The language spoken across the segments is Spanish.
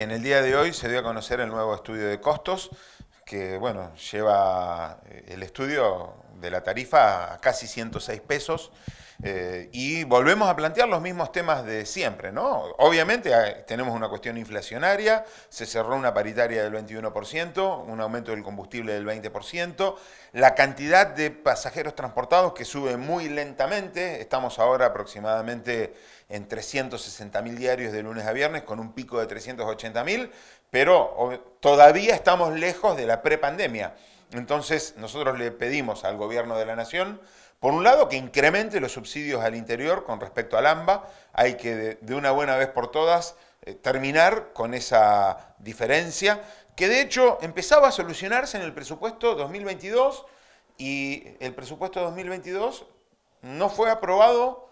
En el día de hoy se dio a conocer el nuevo estudio de costos que bueno, lleva eh, el estudio de la tarifa a casi 106 pesos. Eh, y volvemos a plantear los mismos temas de siempre, ¿no? Obviamente tenemos una cuestión inflacionaria, se cerró una paritaria del 21%, un aumento del combustible del 20%, la cantidad de pasajeros transportados que sube muy lentamente, estamos ahora aproximadamente en mil diarios de lunes a viernes con un pico de 380.000, pero todavía estamos lejos de la prepandemia. Entonces, nosotros le pedimos al gobierno de la nación, por un lado, que incremente los subsidios al interior con respecto al AMBA. Hay que, de una buena vez por todas, eh, terminar con esa diferencia, que de hecho empezaba a solucionarse en el presupuesto 2022 y el presupuesto 2022 no fue aprobado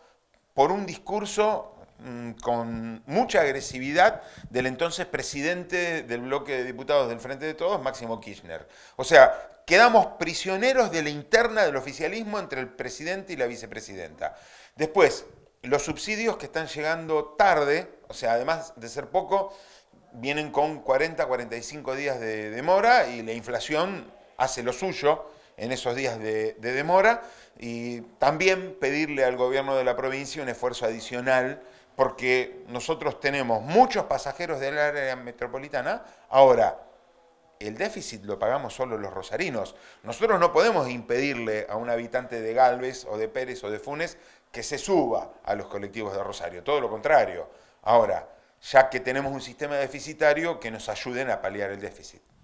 por un discurso mm, con mucha agresividad del entonces presidente del bloque de diputados del Frente de Todos, Máximo Kirchner. O sea, quedamos prisioneros de la interna del oficialismo entre el presidente y la vicepresidenta. Después, los subsidios que están llegando tarde, o sea, además de ser poco, vienen con 40, 45 días de demora y la inflación hace lo suyo en esos días de, demora y también pedirle al gobierno de la provincia un esfuerzo adicional porque nosotros tenemos muchos pasajeros del área metropolitana. Ahora, el déficit lo pagamos solo los rosarinos. Nosotros no podemos impedirle a un habitante de Galvez o de Pérez o de Funes que se suba a los colectivos de Rosario, todo lo contrario. Ahora, ya que tenemos un sistema deficitario, que nos ayuden a paliar el déficit.